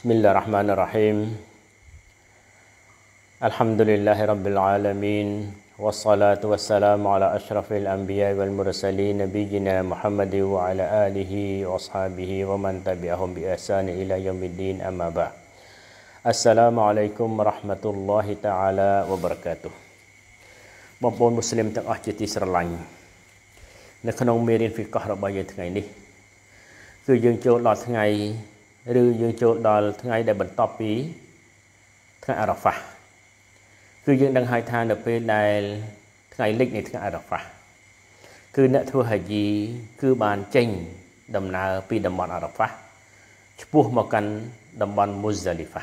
بسم الله الرحمن الرحيم الحمد لله رب العالمين والصلاة والسلام على أشرف الأنبياء والمرسلين نبينا محمد وعلى آله وأصحابه ومن تبعهم بإحسان إلى يوم الدين أما بعد السلام عليكم ورحمة الله تعالى وبركاته បងប្អូនមូស្លីមទាំងអស់ជាទីស្រឡាញ់នៅក្នុងមេរៀនហ្វីកោះរបស់យើងថ្ងៃនេះគឺយើងចូលដល់ថ្ងៃឬយើងចូលដល់ថ្ងៃដែលបន្ទាប់ពីថ្ងៃអារ៉ាហ្វាគឺយើងដឹងហើយថានៅពេលដែលថ្ងៃលិចនៃថ្ងៃអារ៉ាហ្វាគឺអ្នកធ្វើហាជីគឺបានចេញដំណើរពីតំបន់អារ៉ាហ្វាឆ្ពោះមកកាន់តំបន់មូសាលីហ្វា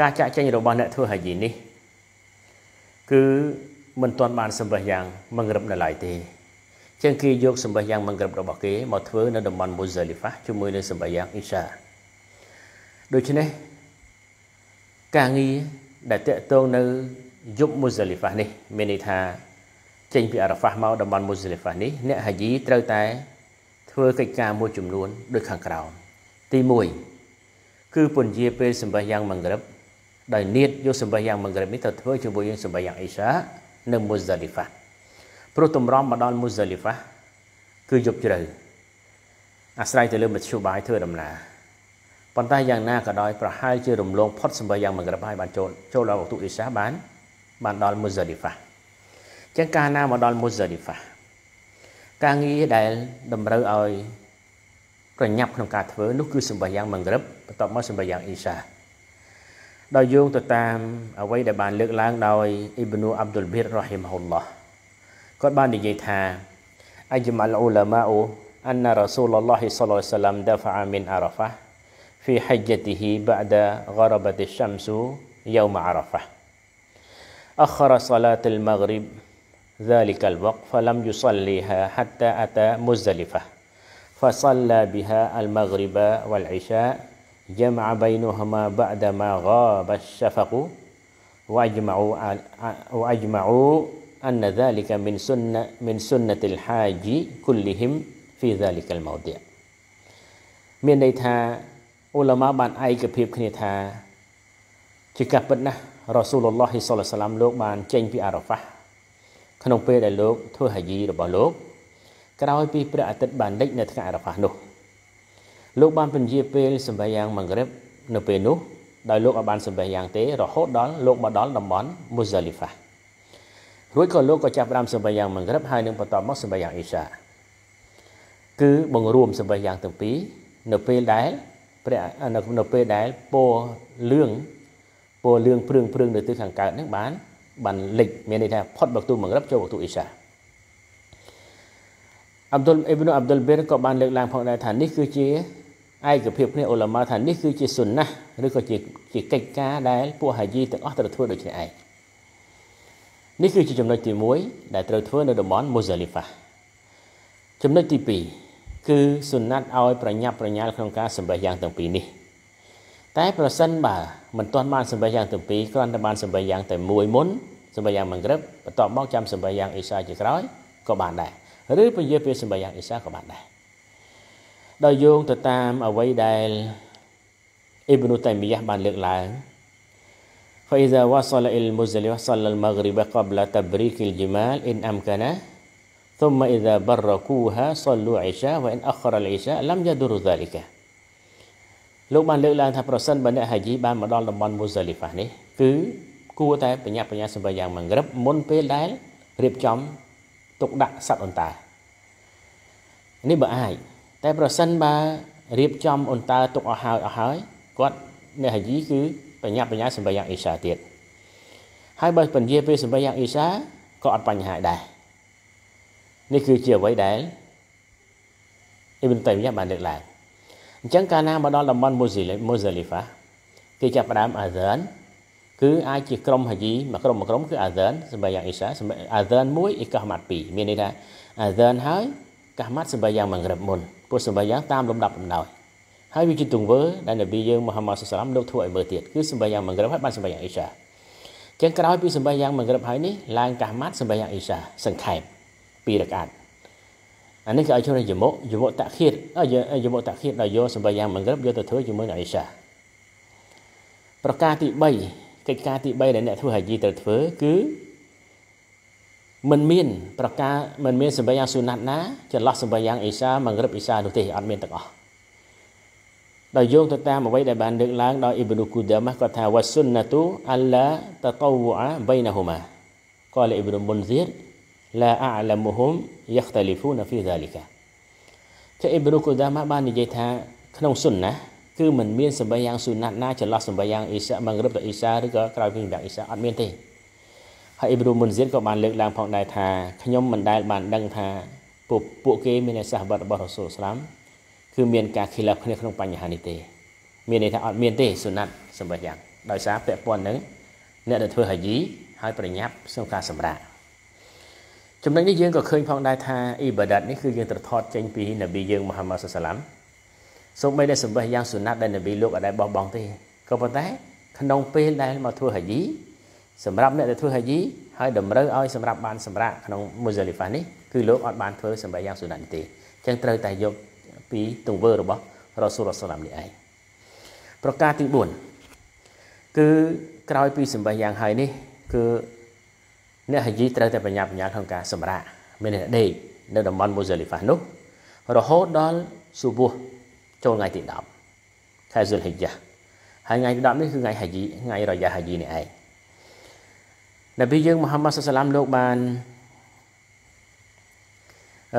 ការចាក់ចេញរបស់អ្នកធ្វើហាជីនេះគឺមិនទាន់បានសម្រេចយ៉ាងមឹងរឹបនៅឡើយទេចឹងគេយកសម្បិះយ៉ាងមិនក្រឹបរបស់គេមកធ្វើនៅតំបន់មូហ្សាលីហ្វាជាមួយនឹងសម្បិះយ៉ាងអ៊ីសាដូច្នេះការងារដែលតកតងនៅយប់មូហ្សាលីហ្វានេះ មានន័យថា ចេញពីអារ៉ាហ្វាមកតំបន់មូហ្សាលីហ្វានេះអ្នកហាជីត្រូវតែធ្វើកិច្ចការមួយចំនួនដូចខាងក្រោមទី1គឺពន្យាពេលសម្បិះយ៉ាងមិនក្រឹបដោយនៀតយកសម្បិះយ៉ាងមិនក្រឹបនេះទៅធ្វើជាមួយនឹងសម្បិះយ៉ាងអ៊ីសានៅមូហ្សាលីហ្វាព្រោះតម្រាំមកដល់មូសាលីហ្វាគឺយប់ជ្រៅអាស្រ័យទៅលើមធ្យោបាយធ្វើដំណើរប៉ុន្តែយ៉ាងណាក៏ដោយប្រហែលជារំលងផុតសម្បើយ៉ាងមួយក្រាប់ហើយបានចូលចូលដល់ឧទុអេសាបាន បានដល់មូសាលីហ្វាចឹងកាលណាមកដល់មូសាលីហ្វាការងារដែលតម្រូវឲ្យប្រញាប់ក្នុងការធ្វើនោះគឺសម្បើយ៉ាងមួយក្រាប់បន្ទាប់មកសម្បើយ៉ាងអេសាដោយយោងទៅតាម អ្វីដែលបានលើកឡើងដោយអ៊ីបនូអាប់ឌុលប៊ីររ៉ហ៊ីមហ៊ុលឡោះគាត់បាននិយាយថាអជ្មលអ៊ូឡាម៉ាអូអានរ៉ាស៊ូលឡោះសល្លសាឡាមដាហ្វាមីនអារ៉ាហ្វា في حجته بعد غربت الشمس يوم عرفة أخر صلاة المغرب ذلك الوقت فلم يصليها حتى أتى مزدلفة فصلى بها المغرب والعشاء جمع بينهما بعدما غاب الشفق وأجمعوا, وأجمعوا أن ذلك من سنة من سنة الحاج كلهم في ذلك الموضع មានន័យថាអ៊ូឡាម៉ាបានឯកភាពគ្នាថាជាការពិតណាស់រ៉ាស៊ូលឡោះសល្លាឡាមលោកបានចេញពីអារ៉ាហ្វាក្នុងពេលដែលលោក ធ្វើហាជីរបស់លោកក្រោយពីព្រះអាទិត្យបានលិច នៅថ្ងៃអារ៉ាហ្វានោះលោកបានពន្យាពេលសម្ភាយ៉ាងម៉ាំងរ៉េបនៅពេលនោះដោយលោកអាចបានសម្ភាយ៉ាងទេរហូតដល់លោកមកដល់តំបន់មូសាលីហ្វារួចក៏លោកក៏ចាប់ផ្ដើមសម្បែងយ៉ាងមង្រឹបហើយនឹងបន្តមកសម្បែងយ៉ាងអេសាគឺបង្រួមសម្បែងយ៉ាងទាំងពីរនៅពេលដែលព្រះនៅពេលដែលពណ៌លឿងពណ៌លឿងព្រឿងព្រឿងនៅទិសខាងកើតនឹងបាន បានលិចមានន័យថាផុតបកទូមង្រឹបចូលបកទូអេសាអាប់ឌុលអ៊ីប្នូអាប់ឌុលបេរក៏បានលើកឡើងផងដែរថានេះគឺជាឯកភាពគ្នាអ៊ុលម៉ាថានេះគឺជាសុនណះឬក៏ជាជាកិច្ចការដែលពួកហាជីទាំងអស់ត្រូវធ្វើដូចគ្នាឯងនេះគឺជាចំណុចទី1ដែលត្រូវធ្វើនៅតំបន់ Muzdalifah ចំណុចទី2គឺសុណាត់ឲ្យ ប្រញាប់ប្រញាល់ក្នុងការសម្បេះយ៉ាងទាំងពីរនេះតែប្រសិនបើមិនទាន់បានសម្បេះយ៉ាងទាំងពីរគ្រាន់តែបានសម្បេះយ៉ាង តែមួយមុនសម្បេះយ៉ាងមួយក្រឹបបន្ទាប់មកចាំសម្បេះយ៉ាងអេសាជាក្រោយក៏បានដែរឬពន្យាពេលសម្បេះយ៉ាងអេសាក៏បានដែរដោយយោងទៅតាមអ្វីដែលអ៊ីប៊ីនូតៃមីយ៉ាបានលើកឡើង فإذا وصل المزدلفة صلى المغرب قبل تبريك الجمال إن أمكن ثم إذا بركوها صلوا عشاء وإن أخر العشاء لم يدر ذلك លោកបានលើកឡើងថាប្រសិនបើអ្នកហាជីបានមកដល់តំបន់មូសាលីហ្វានេះគឺគួរតែបញ្ញាបញ្ញាសម្រាប់យ៉ាងមួយក្រឹបមុនពេលដែលរៀបចំទុកដាក់សត្វអន្តានេះបើអាចតែប្រសិនបើរៀបចំអន្តាទុកអស់ហើយអស់ហើយគាត់អ្នកហាជីគឺបញ្ញាបញ្ញាសម្បយ៉ាងអ៊ីសាទៀតហើយបើពន្យាពេលសម្បយ៉ាងអ៊ីសាក៏អត់បញ្ហាដែរនេះគឺជាអ្វីដែលអ៊ីប៊ិនតៃមយ៉ាបានលើកឡើងអញ្ចឹងកាលណាមកដល់តំបន់មូស៊ីលីមូសាលីហ្វាគេចាប់ផ្ដើមអាហ្សានគឺអាចជាក្រុមហាជីមួយក្រុមមួយក្រុមគឺអាហ្សានសម្បយ៉ាងអ៊ីសាអាហ្សានមួយអ៊ីកាហ្មាត់2មានន័យថាអាហ្សានហើយកាហ្មាត់សម្បយ៉ាងមង្រឹបមុនពោះសម្បយ៉ាងតាមលំដាប់លំដោយហើយវាជាទង្វើដែលនប៊ីយើងមូហាម៉ាត់សាសឡាមលោកធ្វើឲ្យមើលទៀតគឺសម្បែងយ៉ាងមិនក្រឹបហើយបានសម្បែងយ៉ាងអ៊ីសាចឹងក្រោយពីសម្បែងយ៉ាងមិនក្រឹបហើយនេះឡើងកាសម៉ាត់សម្បែងយ៉ាងអ៊ីសាសង្ខេបពីរកាត់អានេះគឺឲ្យជួយយមុកយមុកតាខៀតយមុកតាខៀតដល់យកសម្បែងយ៉ាងមិនក្រឹបយកទៅធ្វើជាមួយនឹងអ៊ីសាប្រការទី3កិច្ចការទី3ដែលអ្នកធ្វើហាជីត្រូវធ្វើ គឺមិនមានប្រការមិនមានសម្បែងយ៉ាងស៊ូណាត់ណាចន្លោះសម្បែងយ៉ាងអ៊ីសាមិនក្រឹបអ៊ីសានោះទេអត់មានទាំងអស់ដោយយោងទៅតាមអ្វីដែលបាន លើកឡើងដោយអ៊ីប្នូគូដាម៉ាគាត់ថាវ៉ាស៊ុនណាទូអាឡាតកូវអាបៃណាហូម៉ាកលអ៊ីប្នូមុនស៊ីរឡាអាឡាមូហុំយខ្តលីហ្វូនហ្វីហ្សាលីកាជាអ៊ីប្នូគូដាម៉ាបាននិយាយថាក្នុងស៊ុនណាគឺมันមានសម្បីយ៉ាងស៊ុណាត់ណាចន្លោះសម្បីយ៉ាងអ៊ីសាមករឹបទៅអ៊ីសាឬក៏ក្រោយពីម្យ៉ាងអ៊ីសាអត់មានទេហើយអ៊ីប្រូមុនស៊ីនក៏បានលើកឡើងផងដែរថាខ្ញុំមិនដែលបាន ដឹងថាពួកពួកគេមានសាសបាត់របស់រ៉ូសូលស្លាមគឺមានការខិលាបគ្នាក្នុងបញ្ហានេះទេមានន័យថាអត់មានទេសុណាត់សម្រាប់យ៉ាងដោយសារពាក់ព័ន្ធនឹងអ្នកដែលធ្វើហាជីហើយប្រញាប់ក្នុងការសម្រាកចំណុចនេះយើងក៏ឃើញផងដែរថាអ៊ីបាដាតនេះគឺយើងត្រថតចេញពីនប៊ីយើងមូហាម៉ាត់សុសឡាមសូម្បីតែសម្បេះយ៉ាងសុណាត់ដែលនប៊ីលោកអត់ដែលបោះបង់ទេក៏ប៉ុន្តែក្នុងពេលដែលមកធ្វើហាជីសម្រាប់អ្នកដែលធ្វើហាជីហើយតម្រូវឲ្យសម្រាប់បានសម្រាប់ក្នុងមូសាលីហ្វានេះគឺលោកអត់បានធ្វើសម្បេះយ៉ាងសុណាត់ទេអញ្ចឹងត្រូវតែយកពីទង្វើរបស់រ៉ាស៊ូលសាឡាមនេះឯងប្រការទី4គឺក្រោយពីសម្បិយ៉ាងហើយនេះ គឺអ្នកហាជីត្រូវតែបញ្ញាបញ្ញាក្នុងការសម្រាកមានអ្នកដេកនៅតំបន់មូសាលីហ្វានោះ រហូតដល់សុបុះចូលថ្ងៃទី10ខែស៊ុលហិជ្ជាហើយថ្ងៃទី10នេះគឺថ្ងៃហាជីថ្ងៃរយ៉ាហាជីនេះឯងនប៊ីយើងមូហាម៉ាត់សសាឡាមលោកបាន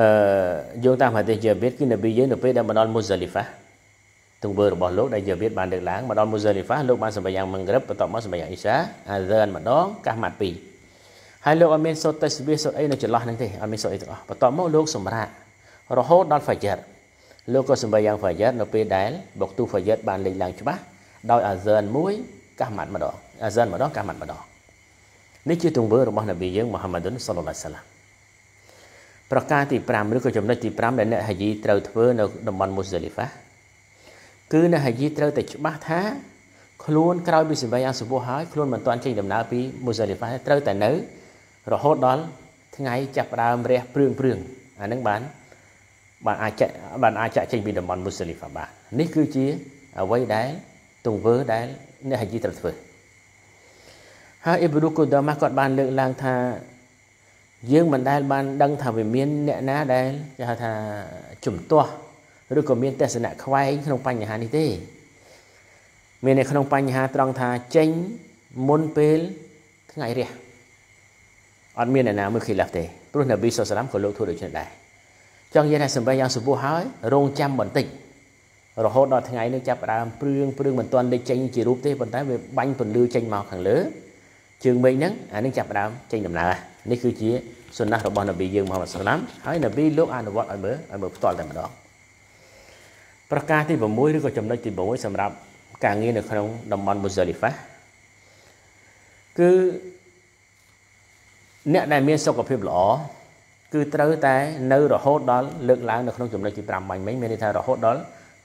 អឺយោងតាមហាឌីសយ៉ាបៀតគឺនប៊ីយើងនៅពេលដែលមកដល់មូសាលីហ្វាទង្វើរបស់លោកដែលយ៉ាបៀតបានលើកឡើងមកដល់មូសាលីហ្វាលោកបានសម្ដែងយ៉ាងមង្រឹបបន្ទាប់មកសម្ដែងយ៉ាងអ៊ីសាអាហ្សានម្ដងកាសម៉ាត់ពីរហើយលោកអត់មានសូត្រតេសវីសូត្រអីនៅចន្លោះហ្នឹងទេអត់មានសូត្រអីទាំងអស់បន្ទាប់មកលោកសម្រាករហូតដល់ហ្វាយ៉ាត់លោកក៏សម្ដែងយ៉ាងហ្វាយ៉ាត់នៅពេលដែលបុកទូហ្វាយ៉ាត់បានលេចឡើងច្បាស់ដោយអាហ្សានមួយកាសម៉ាត់ម្ដងអាហ្សានម្ដងកាសម៉ាត់ម្ដងនេះជាទង្វើរបស់នប៊ីយើងមូហាម៉ាឌុនសល្លឡាហ៍សាឡាមប្រការទី5ឬក៏ចំណុចទី5ដែលអ្នកហាជីត្រូវធ្វើនៅតំបន់មូសាលីហ្វាគឺអ្នកហាជីត្រូវតែច្បាស់ថា ខ្លួនក្រោយពីសេវាអាសុវោហើយខ្លួនមិនទាន់ចេញដំណើរពីមូសាលីហ្វាត្រូវតែនៅ រហូតដល់ ថ្ងៃចាប់ផ្ដើមរះព្រឿងព្រឿងអានឹងបានបានអាចបានអាចចាក់ចេញពីតំបន់មូសាលីហ្វាបាននេះគឺជាអ្វីដែលទង្វើដែលអ្នកហាជីត្រូវធ្វើហើយអ៊ីប្រូកូដាម៉ាគាត់បានលើកឡើងថាយើងមិនដែលបានដឹងថាវាមានអ្នកណាដែលគេហៅថាជំទាស់ឬក៏មានទស្សនៈខ្វែងក្នុងបញ្ហានេះទេមាននៅក្នុងបញ្ហាត្រង់ថាចេញមុនពេលថ្ងៃរះអត់មានអ្នកណាមើលខិលាប់ទេ ព្រោះនប៊ីសុសឡាមក៏លោកធ្វើដូចនេះដែរចង់និយាយថាសម្បែងយ៉ាងសុពោះហើយរងចាំបន្តិចរហូតដល់ថ្ងៃនេះចាប់ដើមព្រឿងព្រឿងមិនទាន់លេចចេញជារូបទេប៉ុន្តែវាបាញ់ពន្លឺចេញមកខាងលើជើងមេឃហ្នឹងអានឹងចាប់ផ្ដើមចេញដំណើរនេះគឺជាសុណាស់របស់នប៊ីយើងមូហាម៉ាត់សឡាមហើយនប៊ីលោកអនុវត្តឲ្យមើលឲ្យមើលផ្ទាល់តែម្ដងប្រការទី6ឬក៏ចំណុចទី6សម្រាប់ការងារនៅក្នុងតំបន់មូសាលីហ្វាគឺអ្នកដែលមានសុខភាពល្អគឺត្រូវតែនៅរហូតដល់លើកឡើងនៅក្នុងចំណុចទី5បាញ់មិញមានន័យថារហូតដល់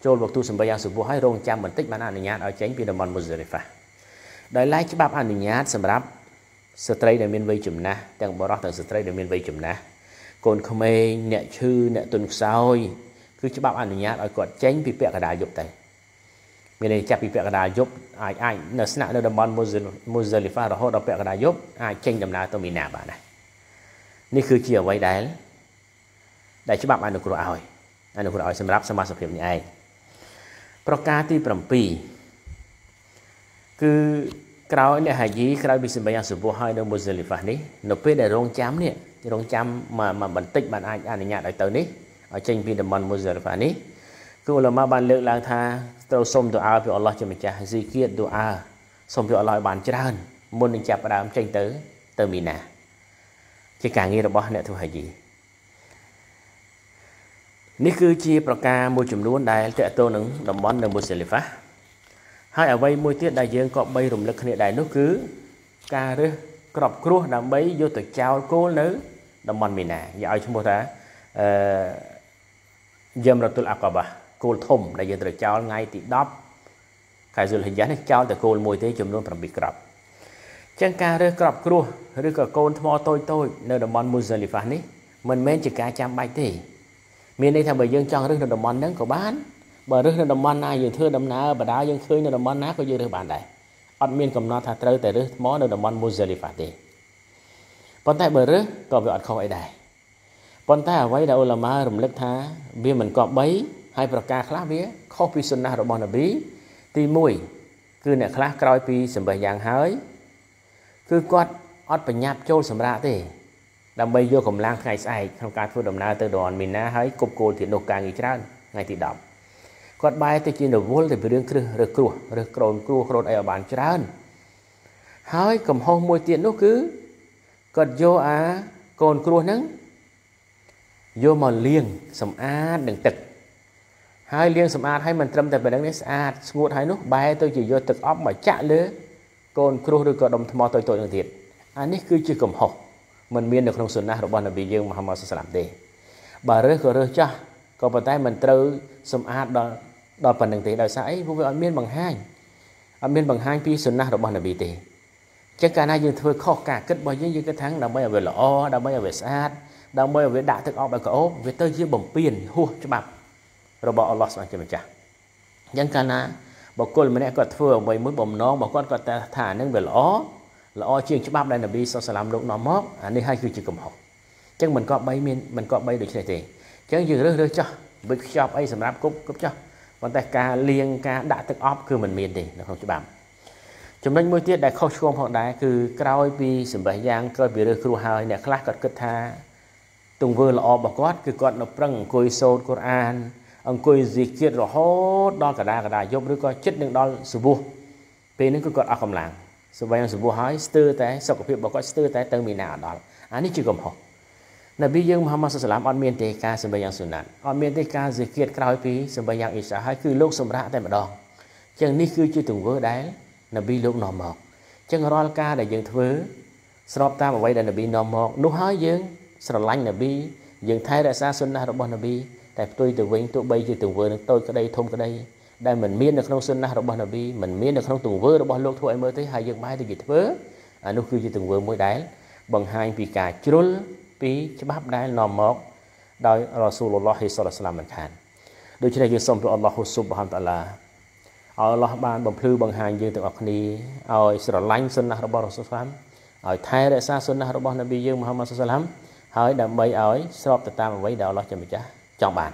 ចូលវគ្គទូសម្បិយ៉ាងសុភ័យហើយរងចាំបន្តិចបានអនុញ្ញាតឲ្យចេញពីតំបន់មូសាលីហ្វាដោយឡែកច្បាប់អនុញ្ញាតសម្រាប់ស្ត្រីដែលមានវ័យចំណាស់ទាំងបរិសុទ្ធទាំងស្ត្រីដែលមានវ័យចំណាស់កូនក្មេងអ្នកឈឺអ្នកទុនខ្សោយគឺច្បាប់អនុញ្ញាតឲ្យគាត់ចេញពីពាក់កណ្ដាលយប់តែមានន័យចាប់ពីពាក់កណ្ដាលយប់អាចអាចនៅស្នាក់នៅតំបន់មូសលីហ្វារហូតដល់ពាក់កណ្ដាលយប់អាចចេញដំណើរទៅមីណាបានដែរនេះគឺជាអ្វីដែល ដែលច្បាប់អនុគ្រោះឲ្យអនុគ្រោះឲ្យសម្រាប់សមាជិកភាពនេះឯងប្រការទី7គឺក្រោយអ្នកហាជីក្រោយពីសម្បិញអាសុបុហើយនៅមូសេលីហ្វានេះនៅពេលដែលរងចាំនេះរងចាំមកបន្តិចបានអាចអនុញ្ញាតឲ្យទៅនេះឲ្យចេញពីតំបន់មូសេលីហ្វានេះគឺឧឡាម៉ាបានលើកឡើងថាត្រូវសុំទូអាពីអល់ឡោះជាម្ចាស់ស៊ីគៀតទូអាសុំពីអល់ឡោះឲ្យ បានច្រើន មុននឹងចាប់ផ្ដើមចេញទៅទៅមីណា ជាការងាររបស់អ្នកធ្វើហាជីនេះគឺជាប្រការមួយចំនួនដែលតកតទៅនឹងតំបន់នៅមូសេលីហ្វាហើយអ្វីមួយទៀតដែលយើងក៏បីរំលឹកគ្នាដែរនោះគឺការរើសក្របគ្រោះ ដើម្បីយកទៅចោលគោលនៅតំបន់មីណាយកឲ្យឈ្មោះថាអឺយមរតុលអាកបាគោលធំ ដែលយើងត្រូវចោលថ្ងៃទី10ខែសុលហិយ៉ានេះចោលតែគោលមួយទេចំនួន7ក្របចឹងការរើសក្របគ្រោះឬក៏កូនថ្មតូចតូចនៅតំបន់មូសាលីហ្វានេះមិនមែនជាការចាំបាច់ទេមានន័យថាបើយើងចង់រើសនៅតំបន់ហ្នឹងក៏បានបើរើសនៅតំបន់ណាយើងធ្វើដំណើរបដាយើងឃើញនៅតំបន់ណាក៏យើងរើសបានដែរអត់មានកំណត់ថាត្រូវតែរើសថ្មនៅតំបន់មូសេលីហ្វាទេប៉ុន្តែបើរើសក៏វាអត់ខុសអីដែរប៉ុន្តែអ្វីដែលឧលាម៉ារំលឹកថាវាមិនគប្បីហើយប្រការខ្លះវាខុសពីសុណារបស់នប៊ីទី1គឺអ្នកខ្លះក្រោយពីសម្បេះយ៉ាងហើយគឺគាត់អត់ប្រញាប់ចូលសម្រាប់ទេ ដើម្បីយកកម្លាំងថ្ងៃស្អែកក្នុងការធ្វើដំណើរទៅដនមីណាហើយគប់គោលធានុការងារច្រើនថ្ងៃទី10គាត់បែរទៅជារវល់ទៅពីរឿងគ្រឹះឬគ្រោះឬក្រោនគ្រោះក្រោនអីឲ្យបានច្រើនហើយកំហុសមួយទៀតនោះគឺគាត់យកអាកូនគ្រោះហ្នឹងយកមកលាងសម្អាតនឹងទឹកហើយលាងសម្អាតហើយមិនត្រឹមតែប៉ុណ្្នឹងនេះស្អាតស្ងួតហើយនោះបែរទៅជាយកទឹកអប់មកចាក់លើកូនគ្រោះឬក៏ដុំថ្មតូចៗនឹងទៀតអានេះ គឺជាកំហុសมันមាននៅក្នុងសុណាស់របស់នប៊ីយើងមហាម៉ាត់សឡាមទេបើរើសក៏រើសចាស់ក៏ប៉ុន្តែมันត្រូវសម្អាតដល់ដល់ប៉ុណ្្នឹងទេដោយសារអីពួកវាអត់មានបង្ហាញអត់មានបង្ហាញពីសុណាស់របស់នប៊ីទេចឹងកាលណាយើងធ្វើខុសការគិតរបស់យើងយើងគិតថាដើម្បីឲ្យវាល្អដើម្បីឲ្យវាស្អាតដើម្បីឲ្យវាដាក់ទឹកអប់ឲ្យក្អូបវាទៅជាបំពេញហួសច្បាប់របស់អល់ឡោះស្វាជាម្ចាស់ចឹងកាលណាបុគ្គលម្នាក់គាត់ធ្វើអ្វីមួយបំណងរបស់គាត់គាត់តែថានឹងវាល្អល្អជាងច្បាប់ដែលនប៊ីសុសឡាមលោកនាំមកអានេះហើយគឺជាកំហុសចឹងមិនក៏បីមានមិនក៏បីដូចនេះទេចឹងយើងរើសរើសចោះវិកខ្ចប់អីសម្រាប់គប់គប់ចោះប៉ុន្តែការលាងការដាក់ទឹកអប់គឺមិនមានទេនៅក្នុងច្បាប់ចំណុចមួយទៀតដែលខុសឆ្គងផងដែរគឺក្រោយពីសម្បេះយ៉ាងក្រោយពីរើសគ្រោះហើយអ្នកខ្លះគាត់គិតថាទង្វើល្អរបស់គាត់គឺគាត់នៅប្រឹងអង្គុយសូត្រកូរ៉ានអង្គុយហ្សិគិតរហូតដល់កដាកដាយប់ឬក៏ចិត្តនឹងដល់សុបោះពេលនេះគឺគាត់អស់កម្លាំងសម្បេះយ៉ាងសុបោះហើយស្ទើរតែសុខភាពរបស់គាត់ស្ទើរតែទៅមានណាអត់ដល់អានេះជាកំហុសនប៊ីយើងមហាម៉ាត់សឡាមអត់មានទេការសម្បែងយ៉ាងសុណាត់អត់មានទេការសិគៀតក្រោយពីសម្បែងយ៉ាងអ៊ីសាហើយគឺលោកសម្រាប់តែម្ដងចឹងនេះគឺជាទង្វើដែលនប៊ីលោកនាំមកចឹងរាល់ការដែលយើងធ្វើស្របតាមអ្វីដែលនប៊ីនាំមកនោះហើយយើងស្រឡាញ់នប៊ីយើងថែរក្សាសុណាត់របស់នប៊ីតែផ្ទុយទៅវិញទោះបីជាទង្វើនឹងតូចក្តីធំក្តីដែលមិនមាននៅក្នុងសុណាត់របស់នប៊ីមិនមាននៅក្នុងទង្វើរបស់លោកធ្វើឲ្យមើលទេហើយយើងបែរទៅជាធ្វើអានោះគឺជាទង្វើមួយដែលបង្ហាញពីការជ្រុលពីច្បាប់ដែលនាំមកដោយរ៉ាស៊ូលឡោះហ៊ីសឡាស្លាមមិនខានដូច្នេះយើងសូមព្រះអល់ឡោះហ៊ូស៊ុបហានតាឡាឲ្យអល់ឡោះបានបំភ្លឺបង្ហាញយើងទាំងអស់គ្នាឲ្យស្រឡាញ់សុនណះរបស់រ៉ាស៊ូលស្លាមឲ្យថែរក្សាសុនណះរបស់នប៊ីយើងមូហាម៉ាត់សាឡាមហើយដើម្បីឲ្យស្របទៅតាមអ្វីដែលអល់ឡោះជាម្ចាស់ចង់បាន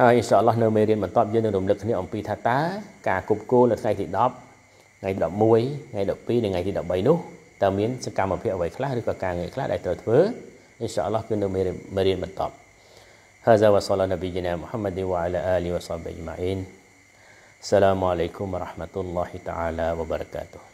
ហើយអ៊ីនសាអល់ឡោះនៅមេរៀនបន្តយើងនឹងរំលឹកគ្នាអំពីថាតើការគប់គោលនៅថ្ងៃទី10ថ្ងៃ11ថ្ងៃ12និងថ្ងៃទី13នោះតើមានសកម្មភាពអ្វីខ្លះឬក៏ការងារខ្លះដែលត្រូវធ្វើអ៊ីនសាអល់ឡោះគឺនៅមេរៀនបន្ត هذا وصلى نبينا محمد وعلى آله وصحبه أجمعين السلام عليكم ورحمة الله تعالى وبركاته